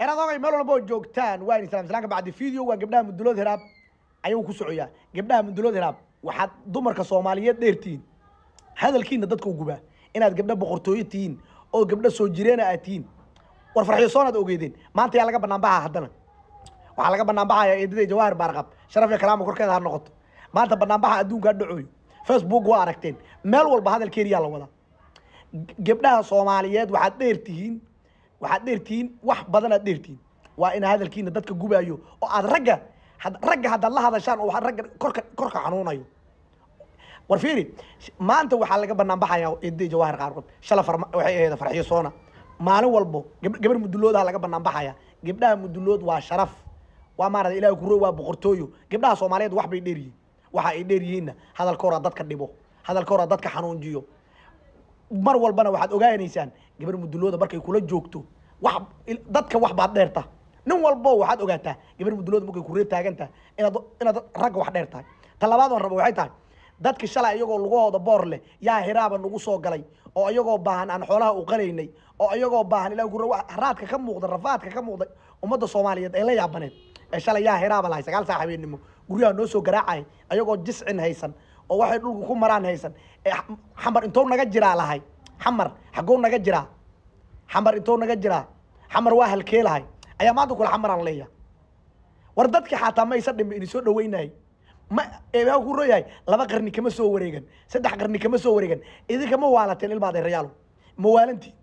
inaad meel walba joogtaan waa in islam islaan ka bacdi video waa gabdhaha mudulood hiraab ayuu ku socoyaa gabdhaha mudulood hiraab waxaad dumarka soomaaliyeed dheertihiin hadalkiina dadka gubaa inaad gabdha boqortooyo tihiin oo gabdha soo jireena aad ah tihiin war farxiyo ogeedeen maanta yaa laga banaanbaxaa haddana waxaa laga banaanbaxayaa eedada jawaahir baarqab sharaf iyo korkeeda ha noqoto maanta banaanbaxa adduunka ha dhacooyo facebook waa aragteen meel walba hadalkeeriyaa la wadaa gabdhaha soomaaliyeed waxaad dheertihiin waxaad dheertihiin wax badanaad aad dheertihiin waa ina hadalkiina dadka gubayo oo aad ragga ragga haddaad la hadashaan oo ragga korka korka xanuunayo war fiiri maanta waxaa laga banaan baxayaa eedey jawahir qaarkood shala farma waxay ahayd farxiyo soona maalin walbo gabar muduloodaha laga banaan baxaya gabdhaha mudulood waa sharaf waa maarata ilaahay kuro waa boqortooyo gabdhaha soomaaliyeed wax bay dheer waxa ay dheer yihiinna hadalka horaa dadka dhibo hadalka horaa dadka xanuunjiyo mar walbana waxaad ogaanaysaan gabar mudulooda markay kula joogto wax dadka wax baad dheerta nin walbo waxaad ogaataa gabar mudulooda markay kuree taaganta inaad ragga wax dheer tahay ta labaad raba waxay tahay dadka shalay iyagoo lugahooda boor leh yaa hiraaba nagu soo galay oo iyagoo baahan aan xoolaha u qalaynay oo iyagoo baahan ilaa gura raadka ka muuqda rafaadka ka muuqda ummadda soomaaliyeed ay la yaabaneed ee shalay yaa hiraaba lahay sagaal saa saaxiibeennimo guryaha noo soo garaacay ayagoo jiscin haysan oo waxay dhulka ku maraan haysan ee xamar intuu naga jiraa lahay xamar xaggoo naga jiraa xamar intoo naga jiraa xamar waa halkeelahay ayaa maanta kule xamaraan leeya war dadka xataa ma aysa dhimi ini soo ma waa rooyahay laba qarni kama soo wareegan saddex qarni kama soo wareegan idinkama waalateen ilma adeerayaalo ma waalantiin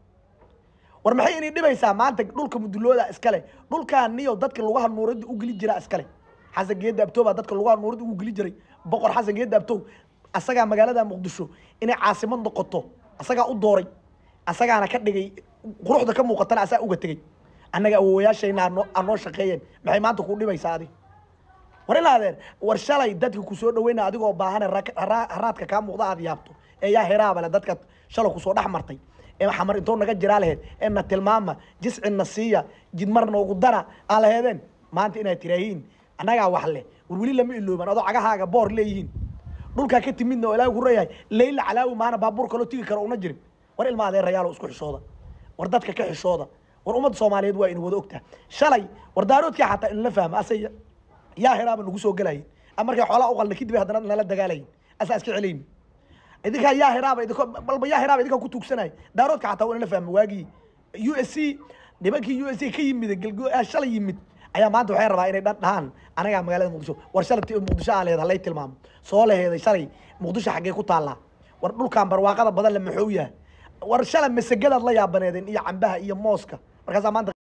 war maxay inay dhibaysaa maanta dhulka mudulooda iskale niyo dadka lugaha nuurada u geli jiraa iskale xasan geeda abtoo baa dadka lugaha nuurada u geli jiray boqor xasan geeda abtoo asagaa magaalada muqdisho inay caasimad noqoto asagaa u dooray asagaana ka dhigay quruxda ka muuqatana asaa uga tegey annaga awowayaashayna aan noo shaqeeyeen maxay maanta ku dhibaysaa adig war ilaa adeer war shalay dadka kusoo dhaweyna adigoo baahane haraadka kaa muuqda aad yaabto ee yaa heraabale dadka shalay kusoo dhex martay ee xamar intoo naga jiraa laheed ee na tilmaama jisci na siiya jidmar noogu dara aa laheedeen maanta inaad tiraahiin annagaa wax leh war weli lama iloobaan adoo cagahaaga boor leeyihiin dhulkaa ka timidna oo ilaahay ku reeyahay layla calaawi maana baabuur kaloo tigi karo una jirin war ilma adeerayaalo isku xishooda war dadka ka xishooda war ummadda soomaaliyeed waa ina wada ogtaha shalay war daaroodkii xataa inala fahma ase yaa heraaba nagu soo gelayin ama markay xoolaha uqalna kadib haddana nala dagaalayin asaa iska celayni idinkaa yaa heraaba idinko balba yaa heraaba idinkaa ku tuugsanaya daaroodka xataa waa inala fahma waagii u s c nimankii u s c ka yimid ah, shalay yimid ayaa maanta waxay rabaa inay dhadhahaan anagaa magaalada muqdisho war shalabti muqdisho aa leed halay tilmaamo soo laheeday shalay muqdisho xaggee ku taallaa war dhulkan barwaaqada badan le maxuu yahay war shala masagadaad la yaabaneedeen iyo cambaha iyo mooska markaasaa maanta